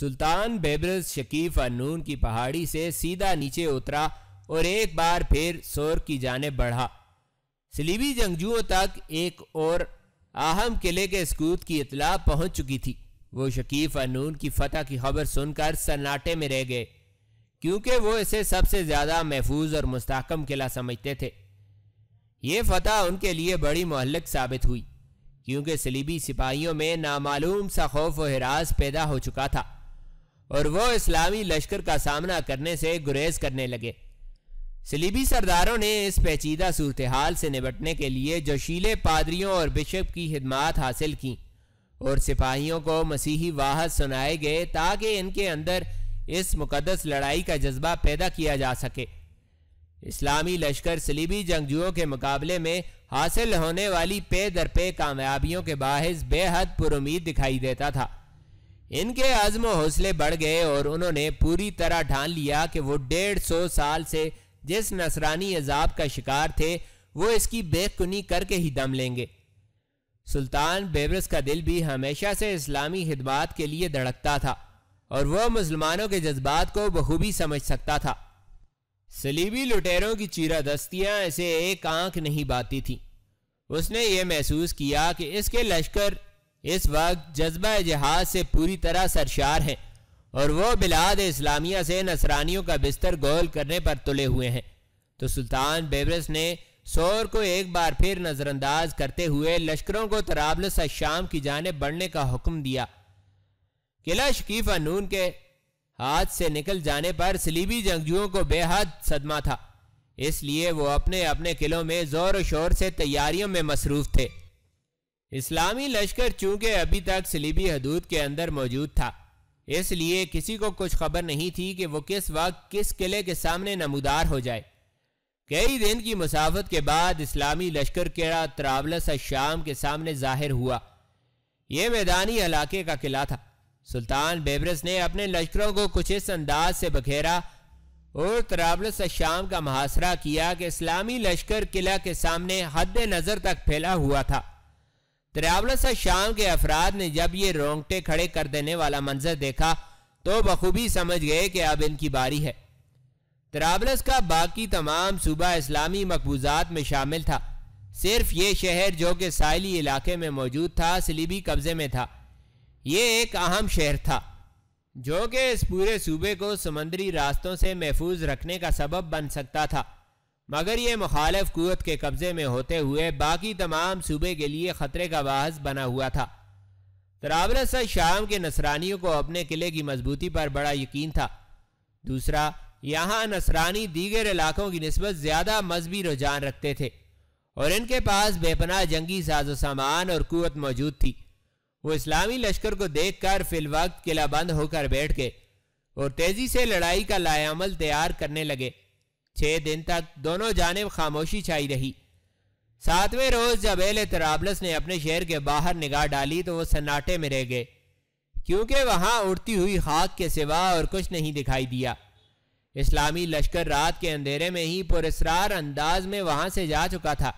सुल्तान Baibars शकीफ अनून की पहाड़ी से सीधा नीचे उतरा और एक बार फिर सोर की जाने बढ़ा सलीबी जंगजुओं तक एक और अहम किले के स्कूत की इतला पहुंच चुकी थी वो शकीफ अनून की फतह की खबर सुनकर सन्नाटे में रह गए क्योंकि वो इसे सबसे ज़्यादा महफूज और मुस्तकम किला समझते थे ये फतह उनके लिए बड़ी महलक साबित हुई क्योंकि सलीबी सिपाहियों में नामालूम सा खौफ व हिरास पैदा हो चुका था और वो इस्लामी लश्कर का सामना करने से गुरेज करने लगे सलीबी सरदारों ने इस पेचीदा सूरत हाल से निपटने के लिए जोशीले पादरियों और बिशप की खिदमत हासिल की और सिपाहियों को मसीही वाहत सुनाए गए ताकि इनके अंदर इस मुकदस लड़ाई का जज्बा पैदा किया जा सके इस्लामी लश्कर सलीबी जंगजुओं के मुकाबले में हासिल होने वाली पे दर पे कामयाबियों के बाहस बेहद पुरुद दिखाई देता था इनके आजम हौसले बढ़ गए और उन्होंने पूरी तरह ठान लिया कि वो डेढ़ सौ साल से जिस नसरानी अजाब का शिकार थे वो इसकी बेकुनी करके ही दम लेंगे सुल्तान बेबरस का दिल भी हमेशा से इस्लामी खदमात के लिए धड़कता था और वह मुसलमानों के जज्बात को बखूबी समझ सकता था सलीबी लुटेरों की चीरा दस्तियाँ इसे एक आंख नहीं बाती थी उसने ये महसूस किया कि इसके लश्कर इस वक्त जज्बा जहाज से पूरी तरह सरशार है और वो बिलाद इस्लामिया से नसरानियों का बिस्तर गोल करने पर तुले हुए हैं तो सुल्तान बेबरस ने शोर को एक बार फिर नज़रअंदाज करते हुए लश्करों को तराबलस शाम की जाने बढ़ने का हुक्म दिया किला शकीफा नून के हाथ से निकल जाने पर सलीबी जंगजुओं को बेहद सदमा था इसलिए वो अपने अपने किलों में ज़ोर शोर से तैयारियों में मसरूफ़ थे इस्लामी लश्कर चूंकि अभी तक सलीबी हदूद के अंदर मौजूद था इसलिए किसी को कुछ खबर नहीं थी कि वो किस वक्त किस किले के सामने नमदार हो जाए कई दिन की मुसाफत के बाद इस्लामी लश्कर केड़ा त्रावलस शाम के सामने जाहिर हुआ ये मैदानी इलाके का किला था सुल्तान बेबरस ने अपने लश्करों को कुछ इस अंदाज से बखेरा और त्रावलस शाम का मुहासरा किया कि इस्लामी लश्कर किला के सामने हद नज़र तक फैला हुआ था दरियावला से शाम के अफराद ने जब ये रोंगटे खड़े कर देने वाला मंजर देखा तो बखूबी समझ गए कि अब इनकी बारी है त्रावलस का बाकी तमाम सूबा इस्लामी मकबूजात में शामिल था सिर्फ ये शहर जो कि साहली इलाके में मौजूद था सलीबी कब्ज़े में था ये एक अहम शहर था जो कि इस पूरे सूबे को समंदरी रास्तों से महफूज रखने का सबब बन सकता था मगर ये मुखालफ कुत के कब्ज़े में होते हुए बाकी तमाम सूबे के लिए ख़तरे का बाहस बना हुआ था सा शाम के नसरानियों को अपने किले की मजबूती पर बड़ा यकीन था दूसरा यहाँ नसरानी दीगर इलाकों की नस्बत ज़्यादा मजहबी रुझान रखते थे और इनके पास बेपनाह जंगी साजो सामान और कुत मौजूद थी वो इस्लामी लश्कर को देख कर फिलवक्त किला बंद होकर बैठ गए और तेज़ी से लड़ाई का लायामल तैयार करने लगे छह दिन तक दोनों जानब खामोशी छाई रही सातवें रोज़ जब एल तराबलस ने अपने शहर के बाहर निगाह डाली तो वो सन्नाटे में रह गए क्योंकि वहां उड़ती हुई खाक के सिवा और कुछ नहीं दिखाई दिया इस्लामी लश्कर रात के अंधेरे में ही पुरस्रार अंदाज में वहां से जा चुका था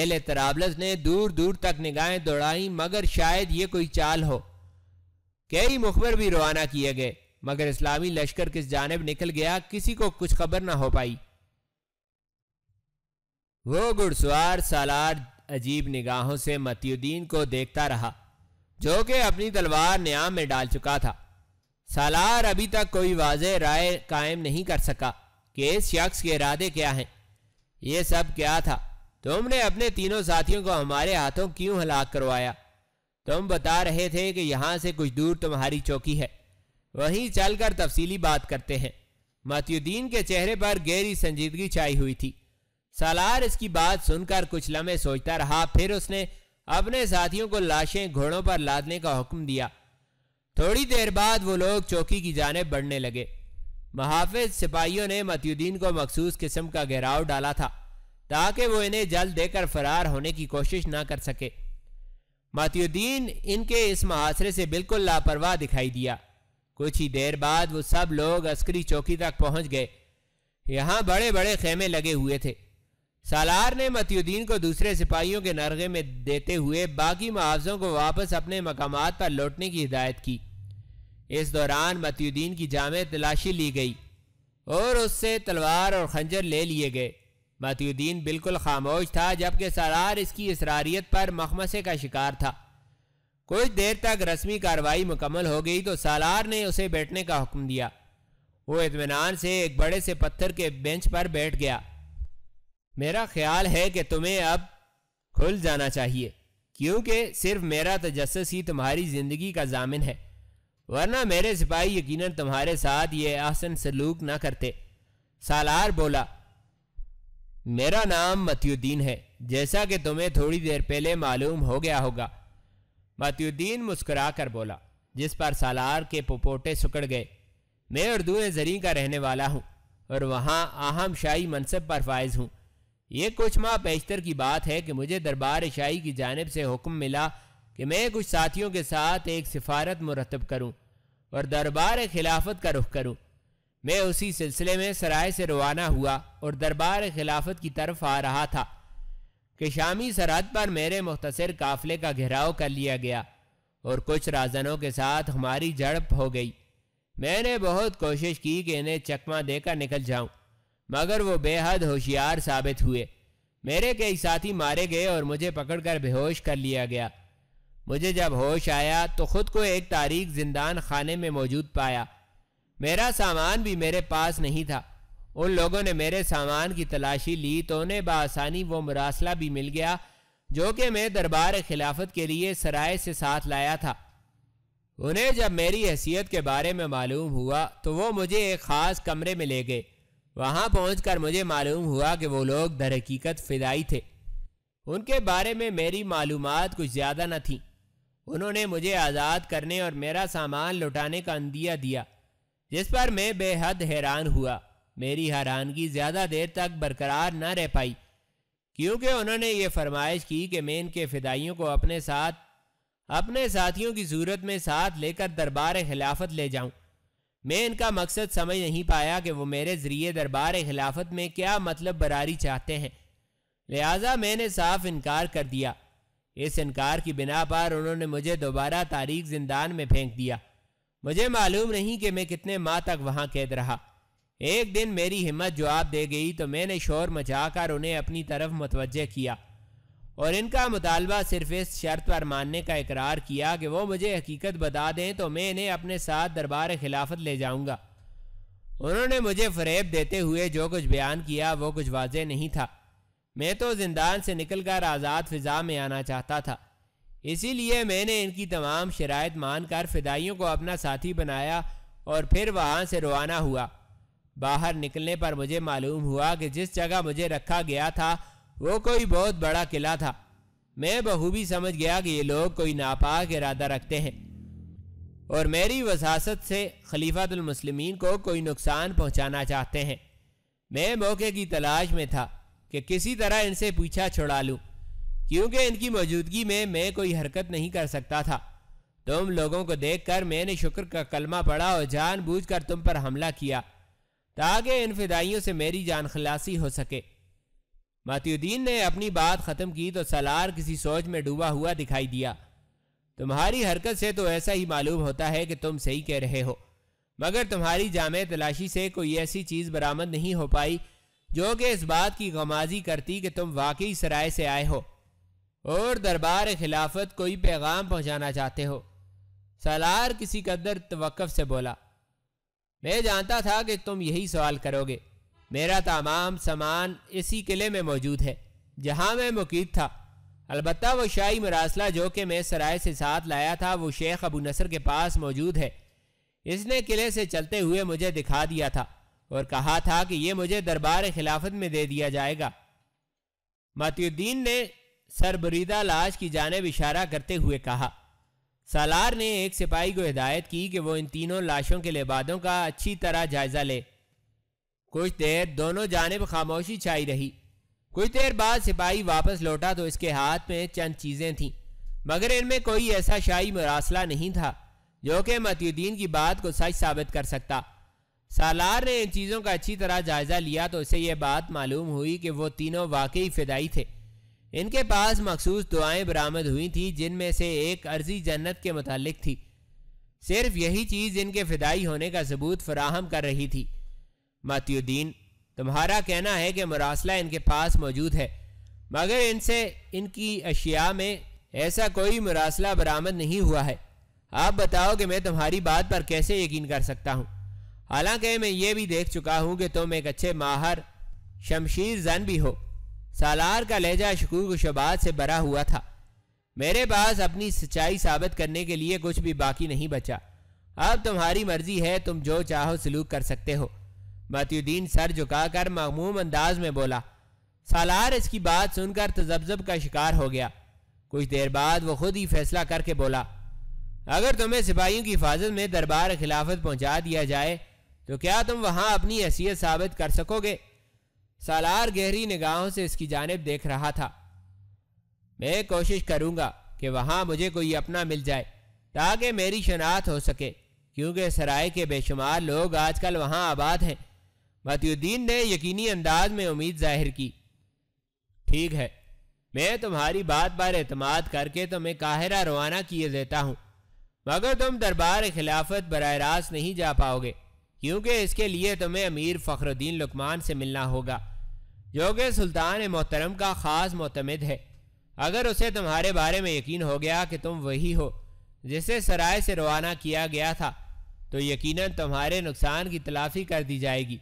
एल तराबलस ने दूर दूर तक निगाहें दौड़ाई मगर शायद ये कोई चाल हो कई मुखबर भी रवाना किए गए मगर इस्लामी लश्कर किस जानब निकल गया किसी को कुछ खबर ना हो पाई वो घुड़सवार सालार अजीब निगाहों से मतियुद्दीन को देखता रहा जो कि अपनी तलवार न्याम में डाल चुका था सालार अभी तक कोई वाज राय कायम नहीं कर सका कि इस शख्स के इरादे क्या हैं ये सब क्या था तुमने अपने तीनों साथियों को हमारे हाथों क्यों हलाक करवाया तुम बता रहे थे कि यहाँ से कुछ दूर तुम्हारी चौकी है वहीं चलकर तफसीली बात करते हैं मतियुद्दीन के चेहरे पर गहरी संजीदगी छाई हुई थी सालार इसकी बात सुनकर कुछ लम्हे सोचता रहा फिर उसने अपने साथियों को लाशें घोड़ों पर लादने का हुक्म दिया थोड़ी देर बाद वो लोग चौकी की जाने बढ़ने लगे महाफिज सिपाहियों ने मतियुद्दीन को मखसूस किस्म का घेराव डाला था ताकि वो इन्हें जल्द देकर फरार होने की कोशिश ना कर सके मतियुद्दीन इनके इस मुहासरे से बिल्कुल लापरवाह दिखाई दिया कुछ ही देर बाद वो सब लोग अस्करी चौकी तक पहुंच गए यहाँ बड़े बड़े खेमे लगे हुए थे सालार ने मतियुद्दीन को दूसरे सिपाहियों के नरगे में देते हुए बाकी मुआवजों को वापस अपने मकाम पर लौटने की हिदायत की इस दौरान मतियुद्दीन की जामे तलाशी ली गई और उससे तलवार और खंजर ले लिए गए मतियुद्दीन बिल्कुल खामोश था जबकि सालार इसकी इसरारियत पर मखमसे का शिकार था कुछ देर तक रस्मी कार्रवाई मुकम्मल हो गई तो सालार ने उसे बैठने का हुक्म दिया वो इतमान से एक बड़े से पत्थर के बेंच पर बैठ गया मेरा ख्याल है कि तुम्हें अब खुल जाना चाहिए क्योंकि सिर्फ मेरा तजस ही तुम्हारी ज़िंदगी का जामिन है वरना मेरे सिपाही यकीनन तुम्हारे साथ ये आसन सलूक ना करते सालार बोला मेरा नाम मतियुद्दीन है जैसा कि तुम्हें थोड़ी देर पहले मालूम हो गया होगा फातिद्दीन मुस्कुरा कर बोला जिस पर सालार के पोपोटे सुकड़ गए मैं उर्दू जरी का रहने वाला हूँ और वहाँ अहम शाही मनसब पर फायज हूँ ये कुछ माह पेशतर की बात है कि मुझे दरबार शाही की जानब से हुक्म मिला कि मैं कुछ साथियों के साथ एक सिफारत मुरतब करूँ और दरबार खिलाफत का रुख करूँ मैं उसी सिलसिले में सराय से रवाना हुआ और दरबार खिलाफत की तरफ आ रहा था कि शामी सरहद पर मेरे मुख्तर काफिले का घेराव कर लिया गया और कुछ राजनों के साथ हमारी झड़प हो गई मैंने बहुत कोशिश की कि इन्हें चकमा देकर निकल जाऊं मगर वो बेहद होशियार साबित हुए मेरे कई साथी मारे गए और मुझे पकड़कर बेहोश कर लिया गया मुझे जब होश आया तो खुद को एक तारीख जिंदान खाने में मौजूद पाया मेरा सामान भी मेरे पास नहीं था उन लोगों ने मेरे सामान की तलाशी ली तो उन्हें बसानी वो मरासला भी मिल गया जो कि मैं दरबार खिलाफत के लिए सराय से साथ लाया था उन्हें जब मेरी हैसियत के बारे में मालूम हुआ तो वो मुझे एक ख़ास कमरे में ले गए वहाँ पहुँच मुझे मालूम हुआ कि वो लोग दरहकीकत फ़िदाई थे उनके बारे में मेरी मालूम कुछ ज़्यादा न थी उन्होंने मुझे आज़ाद करने और मेरा सामान लौटाने का अंदिया दिया जिस पर मैं बेहद हैरान हुआ मेरी हैरानगी ज़्यादा देर तक बरकरार न रह पाई क्योंकि उन्होंने ये फरमाइश की कि मैं इनके फ़िदाइयों को अपने साथ अपने साथियों की सूरत में साथ लेकर दरबार खिलाफत ले जाऊं। मैं इनका मकसद समझ नहीं पाया कि वो मेरे ज़रिए दरबार खिलाफत में क्या मतलब बरारी चाहते हैं लिहाजा मैंने साफ इनकार कर दिया इस इनकार की बिना पर उन्होंने मुझे दोबारा तारीख जिंदान में फेंक दिया मुझे मालूम नहीं कि मैं कितने माह तक वहाँ कैद रहा एक दिन मेरी हिम्मत जवाब दे गई तो मैंने शोर मचाकर उन्हें अपनी तरफ मतवजह किया और इनका मुतालबा सिर्फ इस शर्त पर मानने का इकरार किया कि वो मुझे हकीकत बता दें तो मैं इन्हें अपने साथ दरबार खिलाफत ले जाऊंगा उन्होंने मुझे फरेब देते हुए जो कुछ बयान किया वो कुछ वाज नहीं था मैं तो जिंदान से निकल कर आज़ाद फ़िज़ा में आना चाहता था इसीलिए मैंने इनकी तमाम शराय मान कर फ़िदाइयों को अपना साथी बनाया और फिर वहाँ से रवाना हुआ बाहर निकलने पर मुझे मालूम हुआ कि जिस जगह मुझे रखा गया था वो कोई बहुत बड़ा किला था मैं बहूबी समझ गया कि ये लोग कोई नापाक इरादा रखते हैं और मेरी वसासत से खलीफातलमसलम को कोई नुकसान पहुंचाना चाहते हैं मैं मौके की तलाश में था कि किसी तरह इनसे पीछा छुड़ा लूँ क्योंकि इनकी मौजूदगी में मैं कोई हरकत नहीं कर सकता था तुम लोगों को देखकर मैंने शुक्र का कलमा पढ़ा और जानबूझकर तुम पर हमला किया ताकि इन फिदाइयों से मेरी जान खलासी हो सके मातियुद्दीन ने अपनी बात ख़त्म की तो सलार किसी सोच में डूबा हुआ दिखाई दिया तुम्हारी हरकत से तो ऐसा ही मालूम होता है कि तुम सही कह रहे हो मगर तुम्हारी जाम तलाशी से कोई ऐसी चीज़ बरामद नहीं हो पाई जो कि इस बात की गमाजी करती कि तुम वाकई सराय से आए हो और दरबार खिलाफत कोई पैगाम पहुंचाना चाहते हो सलार किसी कदर तवक्फ से बोला मैं जानता था कि तुम यही सवाल करोगे मेरा तमाम सामान इसी किले में मौजूद है जहाँ मैं मुकीद था अलबत् वो शाही मरासला जो कि मैं सराय से साथ लाया था वो शेख अबू नसर के पास मौजूद है इसने किले से चलते हुए मुझे दिखा दिया था और कहा था कि ये मुझे दरबार खिलाफत में दे दिया जाएगा मतीुद्दीन ने सरबरीदा लाश की जानब इशारा करते हुए कहा सालार ने एक सिपाही को हिदायत की कि वो इन तीनों लाशों के लिबादों का अच्छी तरह जायजा ले कुछ देर दोनों जानब खामोशी छाई रही कुछ देर बाद सिपाही वापस लौटा तो इसके हाथ में चंद चीज़ें थीं मगर इनमें कोई ऐसा शाही मरासला नहीं था जो कि मतियुद्दीन की बात को सच साबित कर सकता सालार ने इन चीज़ों का अच्छी तरह जायज़ा लिया तो उसे यह बात मालूम हुई कि वो तीनों वाकई फिदाई थे इनके पास मखसूस दुआएं बरामद हुई थी जिनमें से एक अर्जी जन्नत के मुतालिक थी सिर्फ यही चीज़ इनके फिदाई होने का सबूत फराहम कर रही थी मातियुद्दीन तुम्हारा कहना है कि मरासला इनके पास मौजूद है मगर इनसे इनकी अशिया में ऐसा कोई मरासला बरामद नहीं हुआ है आप बताओ कि मैं तुम्हारी बात पर कैसे यकीन कर सकता हूँ हालांकि मैं ये भी देख चुका हूँ कि तुम एक अच्छे माहर शमशीर जन भी हो सालार का लहजा शकूक व शबाद से भरा हुआ था मेरे पास अपनी सच्चाई साबित करने के लिए कुछ भी बाकी नहीं बचा अब तुम्हारी मर्जी है तुम जो चाहो सलूक कर सकते हो मतुद्दीन सर झुकाकर मामूम अंदाज में बोला सालार इसकी बात सुनकर तजब्जब का शिकार हो गया कुछ देर बाद वो खुद ही फैसला करके बोला अगर तुम्हें सिपाहियों की हिफाजत में दरबार खिलाफत पहुंचा दिया जाए तो क्या तुम वहां अपनी हैसियत साबित कर सकोगे सालार गहरी निगाहों से इसकी जानब देख रहा था मैं कोशिश करूंगा कि वहां मुझे कोई अपना मिल जाए ताकि मेरी शनाख्त हो सके क्योंकि सराय के बेशुमार लोग आजकल वहां आबाद हैं मतियुद्दीन ने यकीनी अंदाज में उम्मीद जाहिर की ठीक है मैं तुम्हारी बात पर अतमाद करके तुम्हें काहिरा रवाना किए देता हूँ मगर तुम दरबार खिलाफत बराह रास्त नहीं जा पाओगे क्योंकि इसके लिए तुम्हें अमीर फ़खरुद्दीन लुकमान से मिलना होगा कि सुल्तान मोहतरम का ख़ास मोतमद है अगर उसे तुम्हारे बारे में यकीन हो गया कि तुम वही हो जिसे सराय से रवाना किया गया था तो यकीनन तुम्हारे नुकसान की तलाफी कर दी जाएगी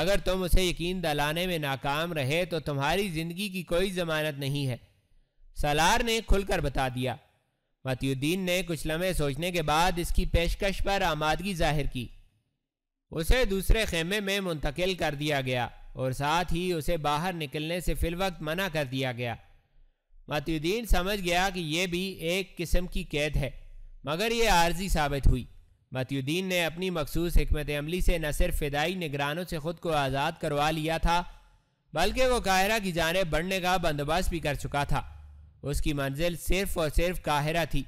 अगर तुम उसे यकीन दलाने में नाकाम रहे तो तुम्हारी ज़िंदगी की कोई ज़मानत नहीं है सलार ने खुलकर बता दिया मतियुद्दीन ने कुछ लम्हे सोचने के बाद इसकी पेशकश पर आमादगी जाहिर की उसे दूसरे खेमे में मुंतकिल कर दिया गया और साथ ही उसे बाहर निकलने से फिलवक्त मना कर दिया गया मतुद्दीन समझ गया कि यह भी एक किस्म की कैद है मगर यह आर्जी साबित हुई मतुद्दीन ने अपनी मखसूस हमत अमली से न सिर्फ फ़िदाई निगरानों से ख़ुद को आज़ाद करवा लिया था बल्कि वह काहिरा की जानब बढ़ने का बंदोबस्त भी कर चुका था उसकी मंजिल सिर्फ और सिर्फ काहिरा थी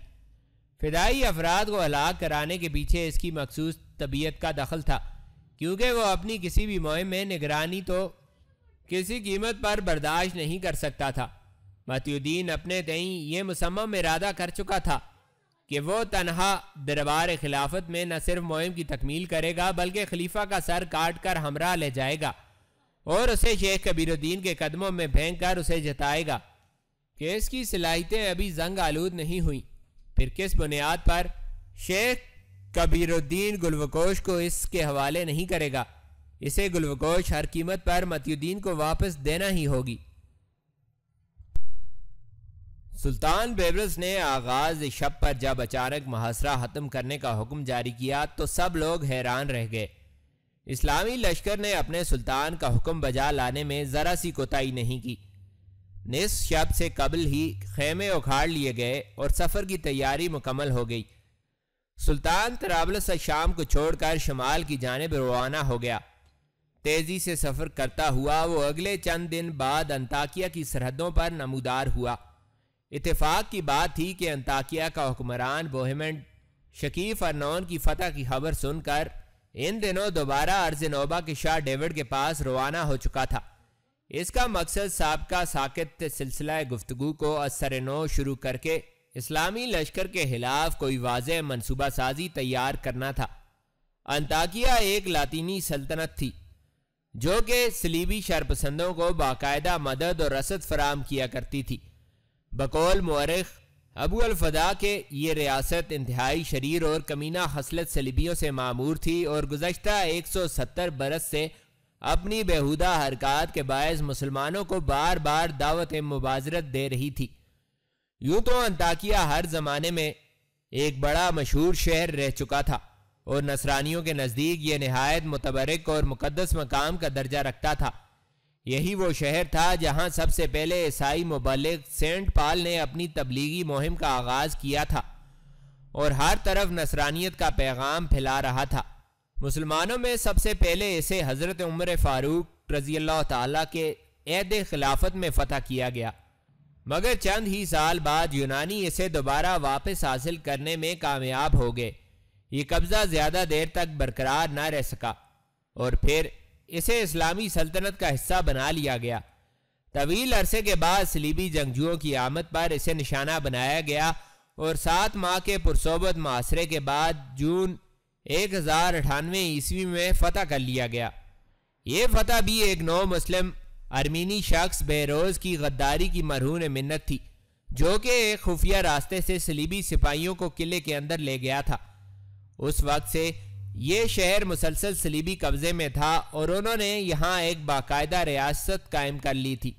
फ़िदाई अफराद को हलाक कराने के पीछे इसकी मखसूस तबीयत का दखल था क्योंकि वो अपनी किसी भी मुहिम में निगरानी तो किसी कीमत पर बर्दाश्त नहीं कर सकता था मतियुद्दीन अपने तई ये मुसम्म इरादा कर चुका था कि वो तनहा दरबार खिलाफत में न सिर्फ मुहिम की तकमील करेगा बल्कि खलीफा का सर काट कर हमरा ले जाएगा और उसे शेख कबीरुद्दीन के कदमों में फेंक कर उसे जताएगा कि इसकी सलाहितें अभी जंग आलूद नहीं हुई फिर किस बुनियाद पर शेख कबीरुद्दीन गुलवकोश को इसके हवाले नहीं करेगा इसे गुलवकोश हर कीमत पर मतियुद्दीन को वापस देना ही होगी सुल्तान बेबरस ने आगाज शब पर जब अचानक मुहासरा ख़त्म करने का हुक्म जारी किया तो सब लोग हैरान रह गए इस्लामी लश्कर ने अपने सुल्तान का हुक्म बजा लाने में ज़रा सी कोताही नहीं की निस शब से कबल ही खेमे उखाड़ लिए गए और सफ़र की तैयारी मुकम्मल हो गई सुल्तान तरावल शाम को छोड़कर शमाल की जानब रवाना हो गया तेज़ी से सफ़र करता हुआ वो अगले चंद दिन बाद अंताकिया की सरहदों पर नमूदार हुआ इतफाक़ की बात थी कि अंताकिया का हुक्मरान बोहेमेंट शकीफ अरनौन की फतह की खबर सुनकर इन दिनों दोबारा अर्जनोबा के शाह डेविड के पास रवाना हो चुका था इसका मकसद सबका साकित सिलसिला गुफ्तु को असर नो शुरू करके इस्लामी लश्कर के खिलाफ कोई वाज मनसूबा साजी तैयार करना था अंताकिया एक लातीनी सल्तनत थी जो कि सलीबी शरपसंदों को बाकायदा मदद और रसद फराम किया करती थी बकौल मरख अबू अलफा के ये रियासत इंतहाई शरीर और कमीना हसलत सलीबियों से मामूर थी और गुजशत 170 बरस से अपनी बेहुदा हरकत के बायस मुसलमानों को बार बार दावत मुबाजरत दे रही थी यूं तो अंताकिया हर जमाने में एक बड़ा मशहूर शहर रह चुका था और नसरानियों के नज़दीक यह नहायत मुतबरक और मुकदस मकाम का दर्जा रखता था यही वो शहर था जहां सबसे पहले ईसाई मुबलिक सेंट पाल ने अपनी तबलीगी मुहिम का आगाज़ किया था और हर तरफ नसरानियत का पैगाम फैला रहा था मुसलमानों में सबसे पहले इसे हज़रत उमर फ़ारूक रज़ी अल्लाह ताली के अहद खिलाफत में फ़तह किया गया मगर चंद ही साल बाद यूनानी इसे दोबारा वापस हासिल करने में कामयाब हो गए ये कब्ज़ा ज़्यादा देर तक बरकरार ना रह सका और फिर इसे इस्लामी सल्तनत का हिस्सा बना लिया गया तवील अरसे के बाद सलीबी जंगजुओं की आमद पर इसे निशाना बनाया गया और सात माह के पुरसोबत मासरे के बाद जून एक हज़ार अठानवे ईस्वी में फ़तह कर लिया गया ये फ़तह भी एक नौ मुस्लिम अर्मीनी शख्स बेरोज की गद्दारी की मरहून मिन्नत थी जो कि एक खुफिया रास्ते से सलीबी सिपाहियों को किले के अंदर ले गया था उस वक्त से ये शहर मुसलसल सलीबी कब्ज़े में था और उन्होंने यहाँ एक बाकायदा रियासत कायम कर ली थी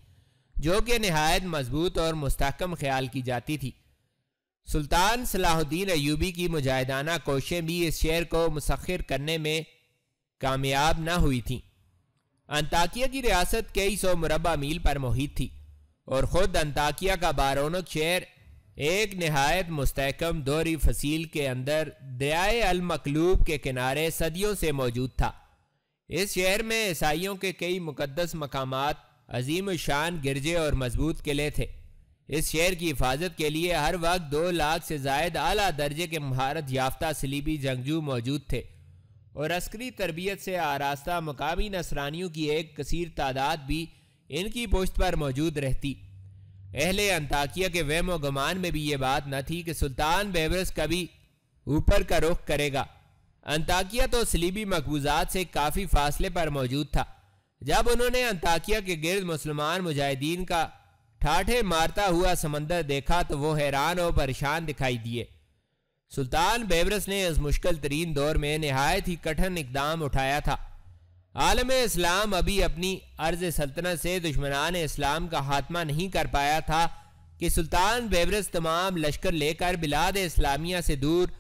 जो कि नहायत मजबूत और मुस्तकम ख्याल की जाती थी सुल्तान सलाहुद्दीन अयूबी की मुजाहिदाना कोशें भी इस शहर को मुसखर करने में कामयाब ना हुई थीं अंताकिया की रियासत कई सौ मुरबा मील पर मुहित थी और ख़ुद अंताकिया का बारोनक शहर एक नहायत मुस्तकम दोरी फसील के अंदर दयाए अलमकलूब के किनारे सदियों से मौजूद था इस शहर में ईसाइयों के कई मुकदस मकाम अजीम शान गिरजे और मजबूत किले थे इस शहर की हिफाजत के लिए हर वक्त दो लाख से जायद अला दर्जे के महारत याफ्ता सलीबी जंगजू मौजूद थे और अस्करी तरबियत से आरास्ता मकामी नसरानियों की एक कसीर तादाद भी इनकी पुश्त पर मौजूद रहती अहले अंताकिया के वहम गमान में भी ये बात न थी कि सुल्तान बेबरस कभी ऊपर का रुख करेगा अंताकिया तो सलीबी मकबूजात से काफ़ी फासले पर मौजूद था जब उन्होंने अंताकिया के गिरद मुसलमान मुजाहिदीन का ठाठे मारता हुआ समंदर देखा तो वो हैरान और परेशान दिखाई दिए सुल्तान बेबरस ने इस मुश्किल तरीन दौर में नहायत ही कठिन इकदाम उठाया था आलम इस्लाम अभी अपनी अर्ज सल्तनत से दुश्मनान इस्लाम का खात्मा नहीं कर पाया था कि सुल्तान बेबरस तमाम लश्कर लेकर बिलाद इस्लामिया से दूर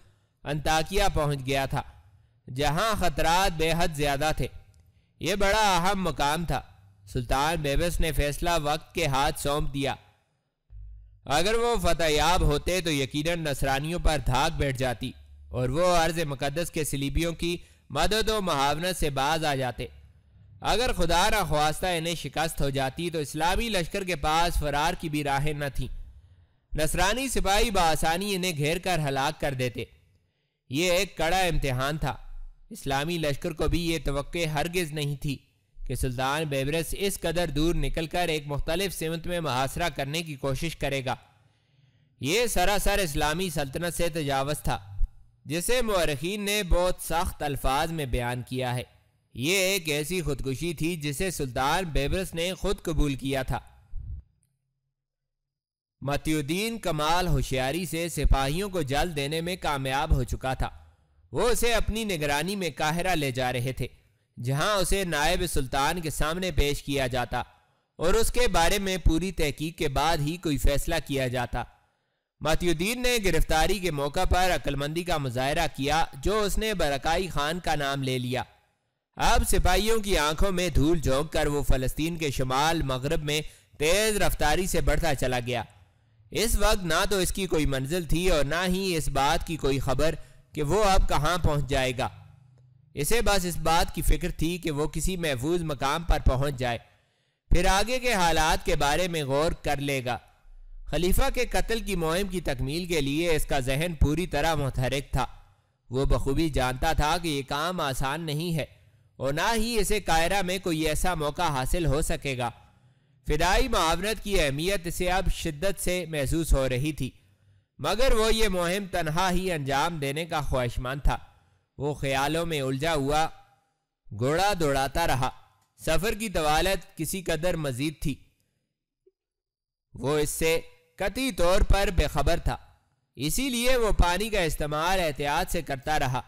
अंताकिया पहुंच गया था जहां खतरात बेहद ज़्यादा थे ये बड़ा अहम मकाम था सुल्तान बेबस ने फैसला वक्त के हाथ सौंप दिया अगर वो फतेयाब होते तो यकीनन नसरानियों पर धाक बैठ जाती और वो अर्ज मुकदस के सलीबियों की मदद व महावनत से बाज आ जाते अगर खुदा रख्वास्ता इन्हें शिकस्त हो जाती तो इस्लामी लश्कर के पास फरार की भी राहें न थीं नसरानी सिपाही बसानी इन्हें घेर कर हलाक कर देते ये एक कड़ा इम्तहान था इस्लामी लश्कर को भी ये तो हरगिज़ नहीं थी कि सुल्तान बेबरस इस कदर दूर निकलकर एक मुख्तलिफ सिमत में मुहासरा करने की कोशिश करेगा ये सरासर इस्लामी सल्तनत से तजावज़ था जिसे मरखीन ने बहुत सख्त अल्फाज में बयान किया है ये एक ऐसी खुदकुशी थी जिसे सुल्तान बेबरस ने खुद कबूल किया था मतियुद्दीन कमाल होशियारी से सिपाहियों को जल देने में कामयाब हो चुका था वो उसे अपनी निगरानी में काहरा ले जा रहे थे जहां उसे नायब सुल्तान के सामने पेश किया जाता और उसके बारे में पूरी तहकीक के बाद ही कोई फैसला किया जाता मतियुद्दीन ने गिरफ्तारी के मौका पर अक्लमंदी का मुजाहरा किया जो उसने बरकाई खान का नाम ले लिया अब सिपाहियों की आंखों में धूल झोंक कर वो फलस्तीन के शुमाल मगरब में तेज रफ्तारी से बढ़ता चला गया इस वक्त ना तो इसकी कोई मंजिल थी और ना ही इस बात की कोई खबर कि वो अब कहाँ पहुंच जाएगा इसे बस इस बात की फिक्र थी कि वो किसी महफूज मकाम पर पहुंच जाए फिर आगे के हालात के बारे में गौर कर लेगा खलीफा के कत्ल की मुहिम की तकमील के लिए इसका जहन पूरी तरह मुतहरक था वो बखूबी जानता था कि ये काम आसान नहीं है और ना ही इसे कायरा में कोई ऐसा मौका हासिल हो सकेगा फिदाई मावनत की अहमियत इसे अब शिद्दत से महसूस हो रही थी मगर वो ये मुहिम तनहा ही अंजाम देने का ख्वाहिशमंद था वो ख्यालों में उलझा हुआ घोड़ा दौड़ाता रहा सफ़र की तवालत किसी कदर मजीद थी वो इससे कती तौर पर बेखबर था इसीलिए वो पानी का इस्तेमाल एहतियात से करता रहा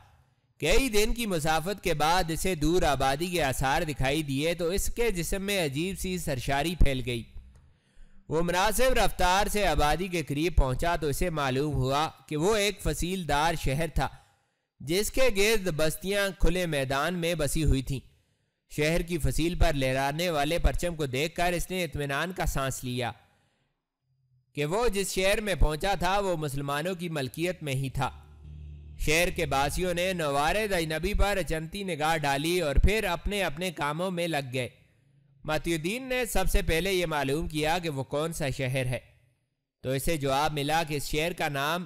कई दिन की मुसाफत के बाद इसे दूर आबादी के आसार दिखाई दिए तो इसके जिसम में अजीब सी सरशारी फैल गई वो मुनासिब रफ्तार से आबादी के करीब पहुंचा तो इसे मालूम हुआ कि वो एक फसीलदार शहर था जिसके गिर्द बस्तियां खुले मैदान में बसी हुई थीं शहर की फसील पर लहराने वाले परचम को देखकर इसने इतमान का सांस लिया कि वो जिस शहर में पहुंचा था वो मुसलमानों की मलकियत में ही था शहर के बासियों ने नवारद अजनबी पर अचंती निगाह डाली और फिर अपने अपने कामों में लग गए मतियुद्दीन ने सबसे पहले ये मालूम किया कि वो कौन सा शहर है तो इसे जवाब मिला कि इस शहर का नाम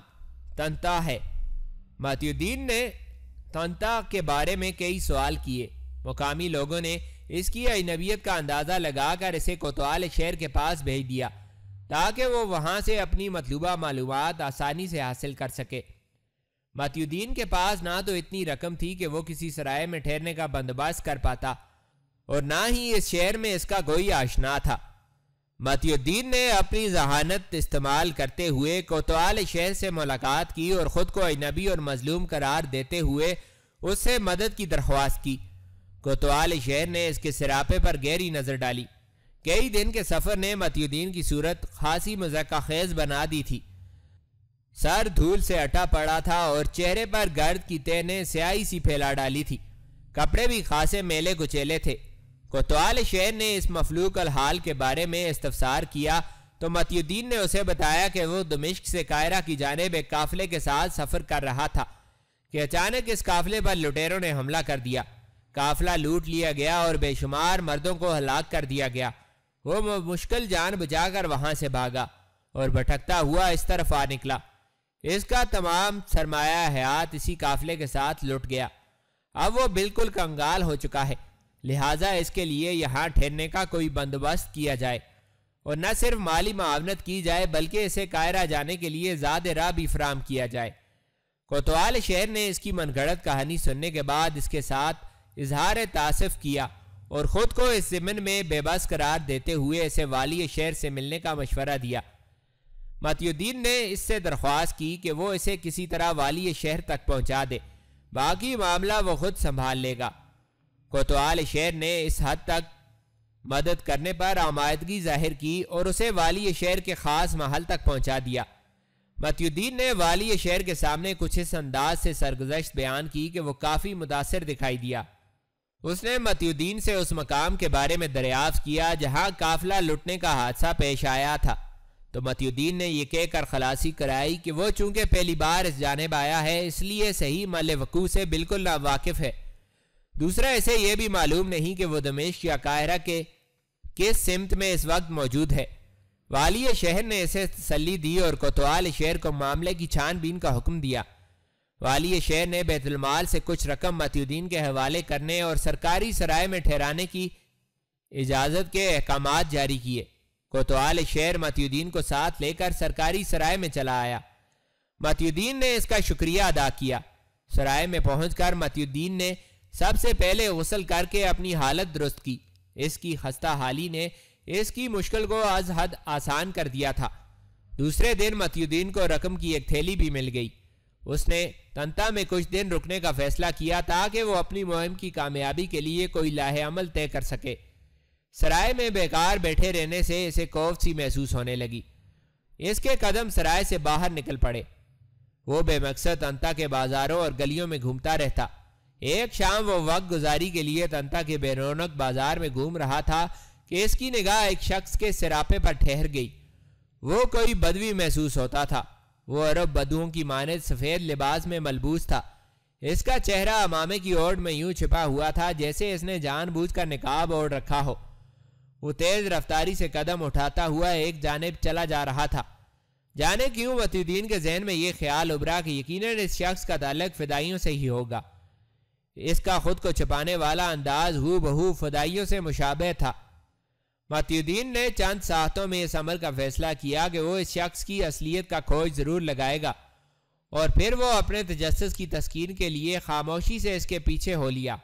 तंता है मातुद्दीन ने तंता के बारे में कई सवाल किए मुकामी लोगों ने इसकी अजनबीत का अंदाज़ा लगाकर इसे कोतवाल शहर के पास भेज दिया ताकि वो वहाँ से अपनी मतलूबा मालूम आसानी से हासिल कर सके मतुद्दीन के पास ना तो इतनी रकम थी कि वो किसी सराय में ठहरने का बंदोबस्त कर पाता और ना ही इस शहर में इसका कोई आशना था मतियुद्दीन ने अपनी जहानत इस्तेमाल करते हुए कोतवाल शहर से मुलाकात की और ख़ुद को अजनबी और मजलूम करार देते हुए उससे मदद की दरख्वास्त की कोतवाल शहर ने इसके सिरापे पर गहरी नज़र डाली कई दिन के सफ़र ने मतियुद्दीन की सूरत खासी मजाक खेज बना दी थी सर धूल से अटा पड़ा था और चेहरे पर गर्द की तह ने स्याही सी फैला डाली थी कपड़े भी खासे मेले कुचेले थे कोतवाल शेर ने इस मफलूक हाल के बारे में इस्तफसार किया तो मतियुद्दीन ने उसे बताया कि वो दमिश्क से कायरा की जानेब एक काफिले के साथ सफ़र कर रहा था कि अचानक इस काफिले पर लुटेरों ने हमला कर दिया काफिला लूट लिया गया और बेशुमार मर्दों को हलाक कर दिया गया वो मुश्किल जान बचाकर वहां से भागा और भटकता हुआ इस तरफ आ निकला इसका तमाम सरमाया हयात इसी काफिले के साथ लुट गया अब वो बिल्कुल कंगाल हो चुका है लिहाजा इसके लिए यहाँ ठहरने का कोई बंदोबस्त किया जाए और न सिर्फ माली मावनत की जाए बल्कि इसे कायरा जाने के लिए ज़्यादा राह भी फ्राहम किया जाए कोतवाल शहर ने इसकी मनगढ़त कहानी सुनने के बाद इसके साथ इजहार तासफ़ किया और ख़ुद को इस ज़मन में बेबस करार देते हुए इसे वाली शहर से मिलने का मशवरा दिया मतियुद्दीन ने इससे दरख्वास्त की कि वो इसे किसी तरह वाली शहर तक पहुँचा दे बाकी मामला वो खुद संभाल लेगा कोतवाल शहर ने इस हद तक मदद करने पर आमायदगी जाहिर की और उसे वाली शहर के ख़ास महल तक पहुंचा दिया मतुद्दीन ने वाली शहर के सामने कुछ इस अंदाज से सरगुजश्त बयान की कि वो काफ़ी मुतासर दिखाई दिया उसने मतुद्दीन से उस मकाम के बारे में दरियाफ्त किया जहाँ काफिला लुटने का हादसा पेश आया था तो मतुद्दीन ने यह कहकर खलासी कराई कि वो चूंकि पहली बार इस जानब आया है इसलिए सही मल वकू से बिल्कुल ना वाकिफ है दूसरा इसे यह भी मालूम नहीं कि वह दमेश या कायरा के किस सिमत में इस वक्त मौजूद है वाली शहर ने इसे तसली दी और कोतवाल शहर को मामले की छानबीन का हुक्म दिया वाली शहर ने बैतुलमाल से कुछ रकम मतुद्दीन के हवाले करने और सरकारी सराय में ठहराने की इजाज़त के अहकाम जारी किए कोतवाल शहर मतुद्दीन को साथ लेकर सरकारी सराय में चला आया मतुद्दीन ने इसका शुक्रिया अदा किया सराय में पहुंचकर मतुद्दीन ने सबसे पहले गसल करके अपनी हालत दुरुस्त की इसकी खस्ता हाली ने इसकी मुश्किल को आज हद आसान कर दिया था दूसरे दिन मतियुद्दीन को रकम की एक थैली भी मिल गई उसने तंता में कुछ दिन रुकने का फैसला किया ताकि वो अपनी मुहिम की कामयाबी के लिए कोई लाहे अमल तय कर सके सराय में बेकार बैठे रहने से इसे खौफ सी महसूस होने लगी इसके कदम सराय से बाहर निकल पड़े वो बेमकसद अंता के बाजारों और गलियों में घूमता रहता एक शाम वो वक्त गुजारी के लिए तंता के बेरोनक बाजार में घूम रहा था कि इसकी निगाह एक शख्स के सिरापे पर ठहर गई वो कोई बदवी महसूस होता था वो अरब बदुओं की माने सफ़ेद लिबास में मलबूस था इसका चेहरा अमामे की ओर में यूं छिपा हुआ था जैसे इसने जानबूझकर निकाब ओढ़ रखा हो वो तेज रफ्तारी से कदम उठाता हुआ एक जानब चला जा रहा था जाने क्यों वतीदीन के जहन में यह ख्याल उभरा कि यकीनन इस शख्स का ताल्लक फिदाइयों से ही होगा इसका खुद को छिपाने वाला अंदाज हु बहू फदाइयों से मुशाबे था मतुद्दीन ने चंद साहतों में इस अमल का फैसला किया कि वो इस शख्स की असलियत का खोज ज़रूर लगाएगा और फिर वो अपने तजस्स की तस्कीन के लिए खामोशी से इसके पीछे हो लिया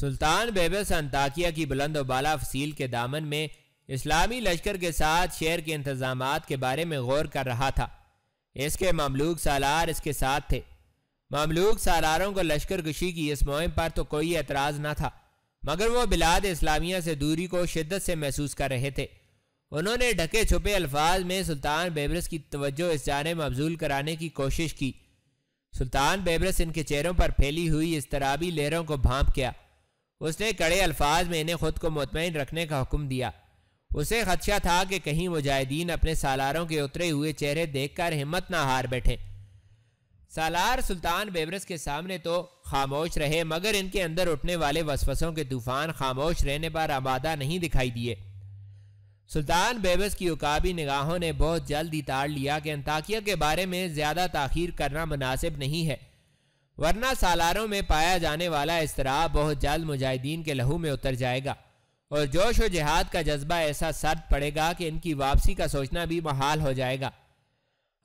सुल्तान बेबस अंताकिया की बुलंद बाला फसील के दामन में इस्लामी लश्कर के साथ शहर के इंतजाम के बारे में गौर कर रहा था इसके ममलूक सालार इसके साथ थे ममलूक सालारों को लश्कर कशी की इस मुहिम पर तो कोई एतराज़ न था मगर वह बिलाद इस्लामिया से दूरी को शिद्दत से महसूस कर रहे थे उन्होंने ढके छुपे अल्फाज में सुल्तान बेबरस की तवज्जो इस जाने मबजूल कराने की कोशिश की सुल्तान बेबरस इनके चेहरों पर फैली हुई इस तराबी लहरों को भांप किया उसने कड़े अल्फाज में इन्हें खुद को मुतमिन रखने का हुक्म दिया उसे खदशा था कि कहीं मुजाहिदीन अपने सालारों के उतरे हुए चेहरे देखकर हिम्मत ना हार बैठे सालार सुल्तान बेबरस के सामने तो खामोश रहे मगर इनके अंदर उठने वाले वसवसों के तूफान खामोश रहने पर आबादा नहीं दिखाई दिए सुल्तान बेबस की उकाबी निगाहों ने बहुत जल्द ही ताड़ लिया कि अंताकिया के बारे में ज़्यादा तखिर करना मुनासिब नहीं है वरना सालारों में पाया जाने वाला इसतरा बहुत जल्द मुजाहिदीन के लहू में उतर जाएगा और जोश व जहाद का जज्बा ऐसा सर्द पड़ेगा कि इनकी वापसी का सोचना भी महाल हो जाएगा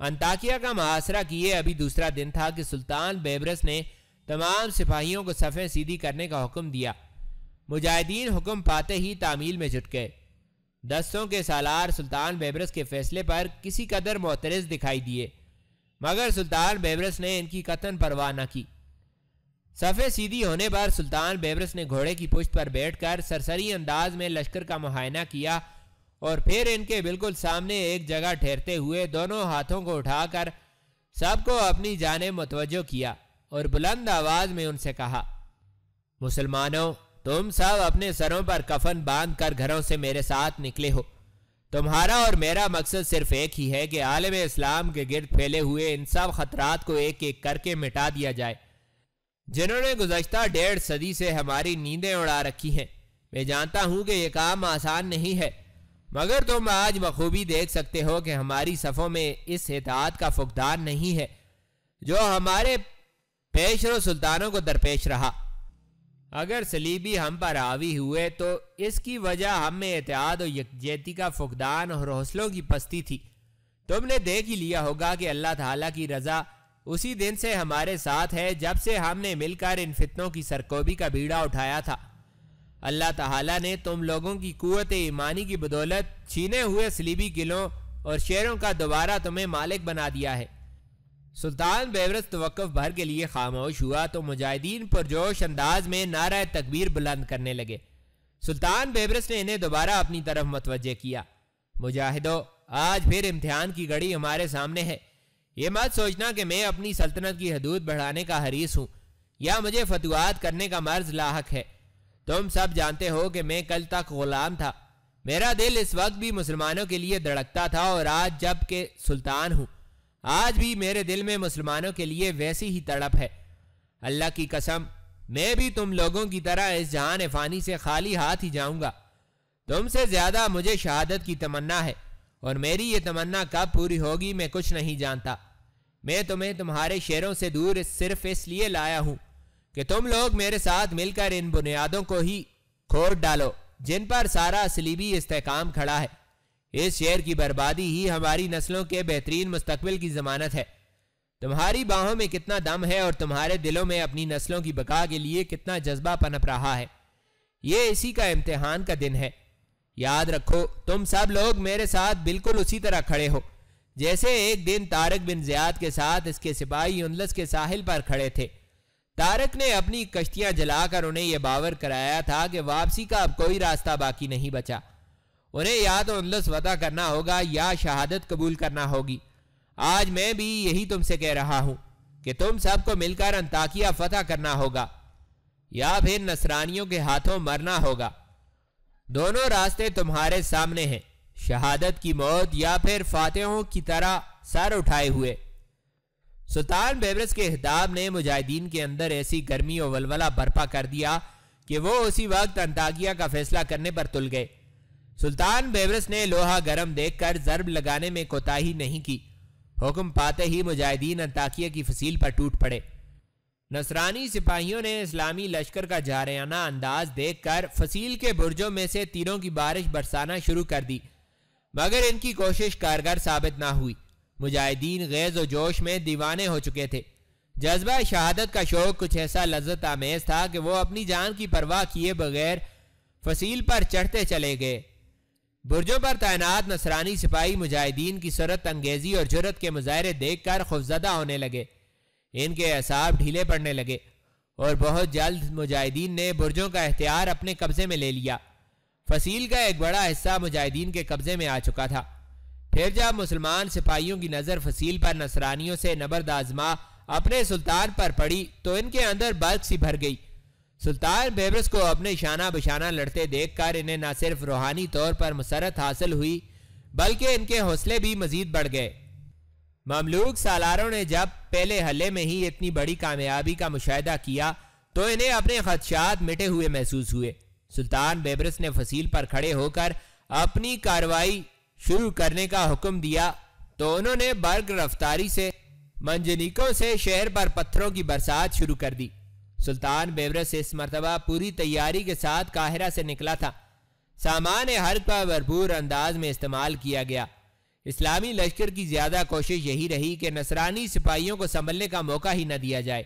अंताकिया का मुआसरा किए अभी दूसरा दिन था कि सुल्तान बेबरस ने तमाम सिपाहियों को सफ़े सीधी करने का हुक्म दिया मुजाहिदीन हुक्म पाते ही तामील में जुट गए दस्तों के सालार सुल्तान बेबरस के फैसले पर किसी कदर मोतरज दिखाई दिए मगर सुल्तान बेबरस ने इनकी कतन परवाह न की सफ़े सीधी होने पर सुल्तान बेबरस ने घोड़े की पुश्त पर बैठकर सरसरी अंदाज में लश्कर का मुआयना किया और फिर इनके बिल्कुल सामने एक जगह ठहरते हुए दोनों हाथों को उठाकर सबको अपनी जाने मतवजो किया और बुलंद आवाज में उनसे कहा मुसलमानों तुम सब अपने सरों पर कफन बांध कर घरों से मेरे साथ निकले हो तुम्हारा और मेरा मकसद सिर्फ एक ही है कि आलम इस्लाम के गिर्द फैले हुए इन सब खतरात को एक एक करके मिटा दिया जाए जिन्होंने गुजशत डेढ़ सदी से हमारी नींदें उड़ा रखी हैं मैं जानता हूं कि यह काम आसान नहीं है मगर तुम आज बखूबी देख सकते हो कि हमारी सफ़ों में इस एतिहाद का फुकदान नहीं है जो हमारे पेशरों सुल्तानों को दरपेश रहा अगर सलीबी हम पर हावी हुए तो इसकी वजह हम में एहतियात और यकजहती का फुकदान और हौसलों की पस्ती थी तुमने देख ही लिया होगा कि अल्लाह ताला की रज़ा उसी दिन से हमारे साथ है जब से हमने मिलकर इन फितनों की सरकोबी का बीड़ा उठाया था अल्लाह ताला ने तुम लोगों की कुत ईमानी की बदौलत छीने हुए सलीबी किलों और शेरों का दोबारा तुम्हें मालिक बना दिया है सुल्तान बेवरस तवक़ भर के लिए खामोश हुआ तो मुजाहिदीन पुरजोश अंदाज में नारा तकबीर बुलंद करने लगे सुल्तान बेबरस ने इन्हें दोबारा अपनी तरफ मतवजह किया मुजाहिदो आज फिर इम्तिहान की घड़ी हमारे सामने है ये मत सोचना कि मैं अपनी सल्तनत की हदूद बढ़ाने का हरीस हूँ या मुझे फतवाहत करने का मर्ज लाक है तुम सब जानते हो कि मैं कल तक गुलाम था मेरा दिल इस वक्त भी मुसलमानों के लिए धड़कता था और आज जब के सुल्तान हूँ आज भी मेरे दिल में मुसलमानों के लिए वैसी ही तड़प है अल्लाह की कसम मैं भी तुम लोगों की तरह इस जहान फानी से खाली हाथ ही जाऊंगा तुमसे ज्यादा मुझे शहादत की तमन्ना है और मेरी ये तमन्ना कब पूरी होगी मैं कुछ नहीं जानता मैं तुम्हें तुम्हारे शेरों से दूर सिर्फ इसलिए लाया हूँ कि तुम लोग मेरे साथ मिलकर इन बुनियादों को ही खोद डालो जिन पर सारा सलीबी इस्तेकाम खड़ा है इस शेर की बर्बादी ही हमारी नस्लों के बेहतरीन मुस्तबिल की जमानत है तुम्हारी बाहों में कितना दम है और तुम्हारे दिलों में अपनी नस्लों की बका के लिए कितना जज्बा पनप रहा है ये इसी का इम्तहान का दिन है याद रखो तुम सब लोग मेरे साथ बिल्कुल उसी तरह खड़े हो जैसे एक दिन तारक बिन जियाद के साथ इसके सिपाही उनलस के साहिल पर खड़े थे तारक ने अपनी कश्तियां जलाकर उन्हें यह बावर कराया था कि वापसी का अब कोई रास्ता बाकी नहीं बचा उन्हें या तो उनलस वता करना होगा या शहादत कबूल करना होगी आज मैं भी यही तुमसे कह रहा हूं कि तुम सबको मिलकर अंताकिया फतह करना होगा या फिर नसरानियों के हाथों मरना होगा दोनों रास्ते तुम्हारे सामने हैं शहादत की मौत या फिर फातेहों की तरह सर उठाए हुए सुल्तान बेबरस के हिताब ने मुजाहिदीन के अंदर ऐसी गर्मी और वलवला बर्पा कर दिया कि वो उसी वक्त अंतागिया का फैसला करने पर तुल गए सुल्तान बेबरस ने लोहा गर्म देखकर जरब लगाने में कोताही नहीं की हुक्म पाते ही मुजाहिदीन अंताकिया की फसील पर टूट पड़े नसरानी सिपाहियों ने इस्लामी लश्कर का जाराना अंदाज देखकर फसील के बुर्जों में से तीरों की बारिश बरसाना शुरू कर दी मगर इनकी कोशिश कारगर साबित ना हुई मुजाहिदीन गैज़ व जोश में दीवाने हो चुके थे जज्बा शहादत का शौक कुछ ऐसा लज्जत आमेज था कि वो अपनी जान की परवाह किए बगैर फसील पर चढ़ते चले गए बुर्जों पर तैनात नसरानी सिपाही मुजाहिदीन की सरत अंगेजी और जरूरत के मुजाहरे देख कर खुफ़जदा होने लगे इनके असाब ढीले पड़ने लगे और बहुत जल्द मुजाहिदीन ने बुर्जों का एहतियार अपने कब्जे में ले लिया फसील का एक बड़ा हिस्सा मुजाहिदीन के कब्जे में आ चुका था फिर जब मुसलमान सिपाहियों की नज़र फसील पर नसरानियों से नबर्द आजमा अपने सुल्तान पर पड़ी तो इनके अंदर बल्क सी भर गई सुल्तान बेबरस को अपने शाना बशाना लड़ते देखकर इन्हें न सिर्फ रूहानी तौर पर मसरत हासिल हुई बल्कि इनके हौसले भी मजीद बढ़ गए ममलूक सालारों ने जब पहले हल्ले में ही इतनी बड़ी कामयाबी का मुशाह किया तो इन्हें अपने खदशात मिटे हुए महसूस हुए सुल्तान बेबरस ने फसील पर खड़े होकर अपनी कार्रवाई शुरू करने का हुक्म दिया तो उन्होंने बर्ग रफ्तारी से मंजनिकों से शहर पर पत्थरों की बरसात शुरू कर दी सुल्तान बेवरस इस मरतबा पूरी तैयारी के साथ काहिरा से निकला था सामान हर का भरपूर अंदाज में इस्तेमाल किया गया इस्लामी लश्कर की ज्यादा कोशिश यही रही कि नसरानी सिपाहियों को संभलने का मौका ही न दिया जाए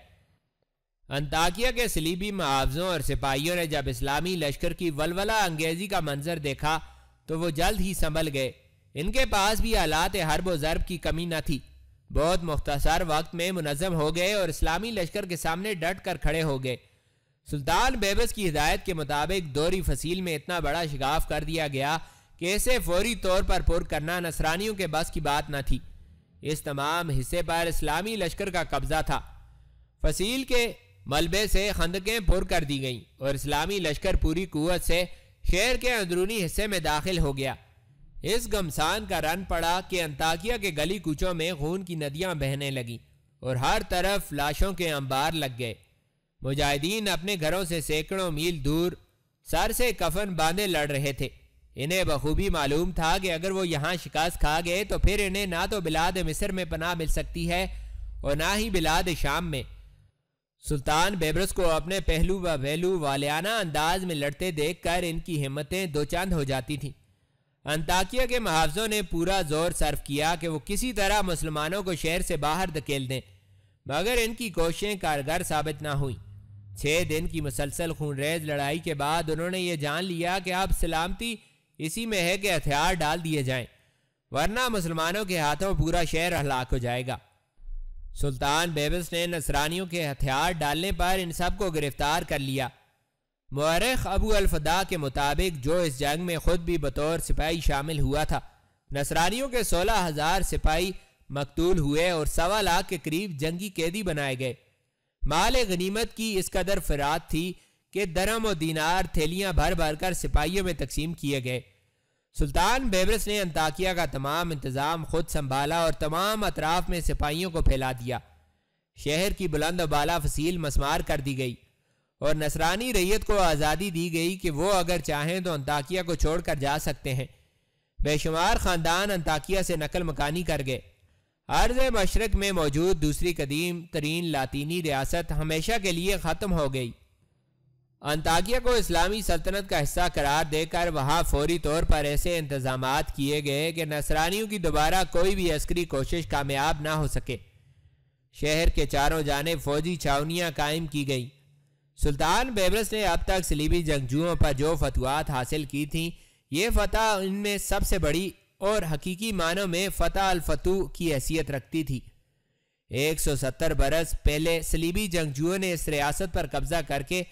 अंताकिया के सलीबी मुआवजों और सिपाहियों ने जब इस्लामी लश्कर की वलवला अंगेजी का मंजर देखा तो वो जल्द ही संभल गए इनके पास भी आलात हरब व ज़रब की कमी न थी बहुत मुख्तसर वक्त में मुनज़म हो गए और इस्लामी लश्कर के सामने डट कर खड़े हो गए सुल्तान बेबस की हिदायत के मुताबिक दोरी फसील में इतना बड़ा शिकाफ कर दिया गया कि इसे फौरी तौर पर पुर करना नसरानियों के बस की बात न थी इस तमाम हिस्से पर इस्लामी लश्कर का कब्जा था फसील के मलबे से खंदकें पुर कर दी गईं और इस्लामी लश्कर पूरी कुत से शहर के अंदरूनी हिस्से में दाखिल हो गया इस गमसान का रन पड़ा कि अंताकिया के गली कूचों में खून की नदियां बहने लगीं और हर तरफ लाशों के अंबार लग गए मुजाहिदीन अपने घरों से सैकड़ों मील दूर सर से कफन बांधे लड़ रहे थे इन्हें बखूबी मालूम था कि अगर वो यहाँ शिकास्त खा गए तो फिर इन्हें ना तो बिलाद मिस्र में पनाह मिल सकती है और ना ही बिलाद शाम में सुल्तान बेबरस को अपने पहलू व पहलू वालियाना अंदाज में लड़ते देखकर इनकी हिम्मतें दो चांद हो जाती थीं अंताकिया के मुआवजों ने पूरा जोर सर्व किया कि वो किसी तरह मुसलमानों को शहर से बाहर धकेल दें मगर इनकी कोशिशें कारगर साबित ना हुई छः दिन की मुसलसल खूनरेज लड़ाई के बाद उन्होंने ये जान लिया कि अब सलामती इसी में है कि हथियार डाल दिए जाएं, वरना मुसलमानों के हाथों पूरा शहर हलाक हो जाएगा सुल्तान बेबस ने नसरानियों के हथियार डालने पर इन सबको गिरफ्तार कर लिया मौरख अबू अलफदा के मुताबिक जो इस जंग में खुद भी बतौर सिपाही शामिल हुआ था नसरानियों के सोलह हजार सिपाही मकतूल हुए और सवा लाख के करीब जंगी कैदी बनाए गए माल गनीमत की इस कदर फरात थी कि दरम और दीनार थैलियाँ भर भर कर सिपाहियों में तकसीम किए गए सुल्तान बेबरस ने अंताकिया का तमाम इंतज़ाम खुद संभाला और तमाम अतराफ में सिपाहियों को फैला दिया शहर की बुलंद बाला फसील मसमार कर दी गई और नसरानी रैयत को आज़ादी दी गई कि वो अगर चाहें तो अंताकिया को छोड़कर जा सकते हैं बेशुमार ख़ानदान अंताकिया से नकल मकानी कर गए अर्ज मशरक में मौजूद दूसरी कदीम तरीन लातीनी रियासत हमेशा के लिए ख़त्म हो गई अंताकिया को इस्लामी सल्तनत का हिस्सा करार देकर वहाँ फौरी तौर पर ऐसे इंतजाम किए गए कि नसरानियों की दोबारा कोई भी अस्करी कोशिश कामयाब ना हो सके शहर के चारों जाने फौजी छावनियाँ कायम की गईं सुल्तान बेबरस ने अब तक सलीबी जंगजुओं पर जो फतवाहत हासिल की थी ये फतह उनमें सबसे बड़ी और हकीकी मानों में फतह अलफतु की हैसियत रखती थी 170 बरस पहले सलीबी जंगजुओं ने इस रियासत पर कब्जा करके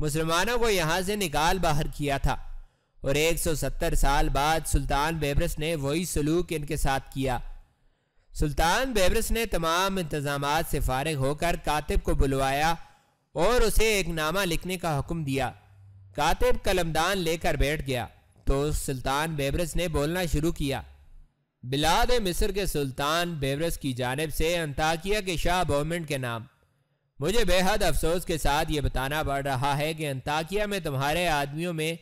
मुसलमानों को यहाँ से निकाल बाहर किया था और 170 साल बाद सुल्तान बेबरस ने वही सलूक इनके साथ किया सुल्तान बेबरस ने तमाम इंतजाम से फारग होकर कातिब को बुलवाया और उसे एक नामा लिखने का हुक्म दिया कातिब कलमदान लेकर बैठ गया तो सुल्तान बेबरस ने बोलना शुरू किया बिलाद मिस्र के सुल्तान बेबरस की जानब से अंताकिया के शाह बोमेंट के नाम मुझे बेहद अफसोस के साथ ये बताना पड़ रहा है कि अंताकिया में तुम्हारे आदमियों में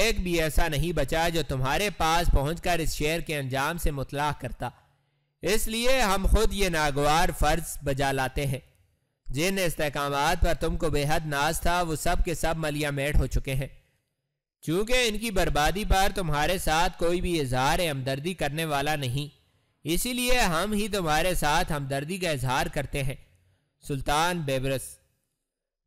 एक भी ऐसा नहीं बचा जो तुम्हारे पास पहुंचकर इस शेर के अंजाम से मुतलाह करता इसलिए हम खुद ये नागवार फर्ज बजा लाते हैं जिन इस्तेकाम पर तुमको बेहद नाज था वो सब के सब मलिया मेट हो चुके हैं चूंकि इनकी बर्बादी पर तुम्हारे साथ कोई भी इजहार हमदर्दी करने वाला नहीं इसीलिए हम ही तुम्हारे साथ हमदर्दी का इजहार करते हैं सुल्तान बेबरस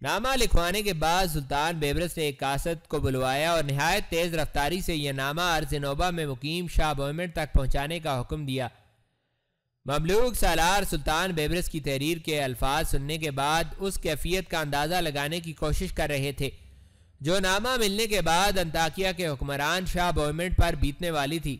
नामा लिखवाने के बाद सुल्तान बेबरस ने एक कासद को बुलवाया और नहायत तेज़ रफ्तारी से यह नामा अर्जनोबा में मुकीम शाह बोमेंट तक पहुँचाने का हुक्म दिया ममलूक सालार सुल्तान बेबरस की तहरीर के अल्फाज सुनने के बाद उस कैफियत का अंदाज़ा लगाने की कोशिश कर रहे थे जो नामा मिलने के बाद अंताकिया के हुक्मरान शाह बोमेंट पर बीतने वाली थी